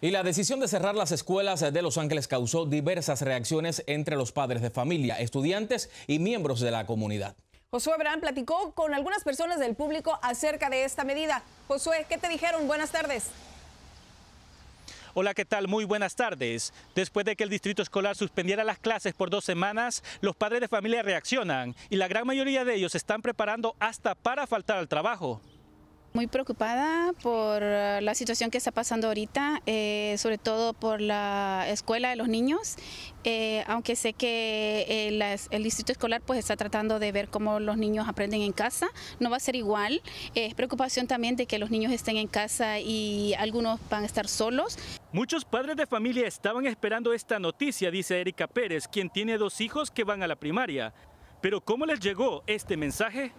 Y la decisión de cerrar las escuelas de Los Ángeles causó diversas reacciones entre los padres de familia, estudiantes y miembros de la comunidad. Josué Brand platicó con algunas personas del público acerca de esta medida. Josué, ¿qué te dijeron? Buenas tardes. Hola, ¿qué tal? Muy buenas tardes. Después de que el distrito escolar suspendiera las clases por dos semanas, los padres de familia reaccionan y la gran mayoría de ellos se están preparando hasta para faltar al trabajo muy preocupada por eh, la situación que está pasando ahorita, eh, sobre todo por la escuela de los niños, eh, aunque sé que el distrito escolar pues está tratando de ver cómo los niños aprenden en casa, no va a ser igual, es preocupación también de que los niños estén en casa y algunos van a estar solos. Muchos padres de familia estaban esperando esta noticia, dice Erika Pérez, quien tiene dos hijos que van a la primaria. Pero ¿cómo les llegó este mensaje?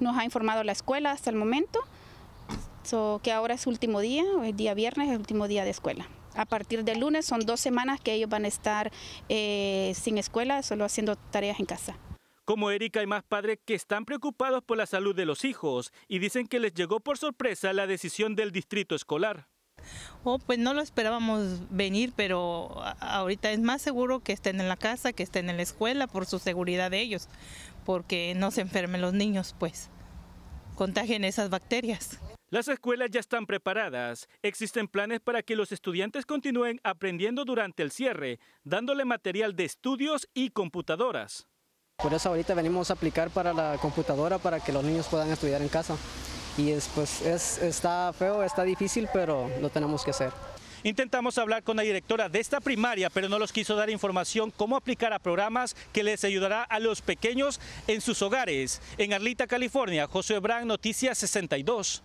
Nos ha informado la escuela hasta el momento que ahora es último día, el eh, día viernes es el último día de escuela. A partir del lunes son dos semanas que ellos van a estar eh, sin escuela, solo haciendo tareas en casa. Como Erika hay más padres que están preocupados por la salud de los hijos y dicen que les llegó por sorpresa la decisión del distrito escolar. Oh, pues no lo esperábamos venir, pero ahorita es más seguro que estén en la casa, que estén en la escuela por su seguridad de ellos, porque no se enfermen los niños, pues contagien esas bacterias. Las escuelas ya están preparadas. Existen planes para que los estudiantes continúen aprendiendo durante el cierre, dándole material de estudios y computadoras. Por eso ahorita venimos a aplicar para la computadora para que los niños puedan estudiar en casa. Y pues, es, está feo, está difícil, pero lo tenemos que hacer. Intentamos hablar con la directora de esta primaria, pero no los quiso dar información cómo aplicar a programas que les ayudará a los pequeños en sus hogares. En Arlita, California, José Ebrán, Noticias 62.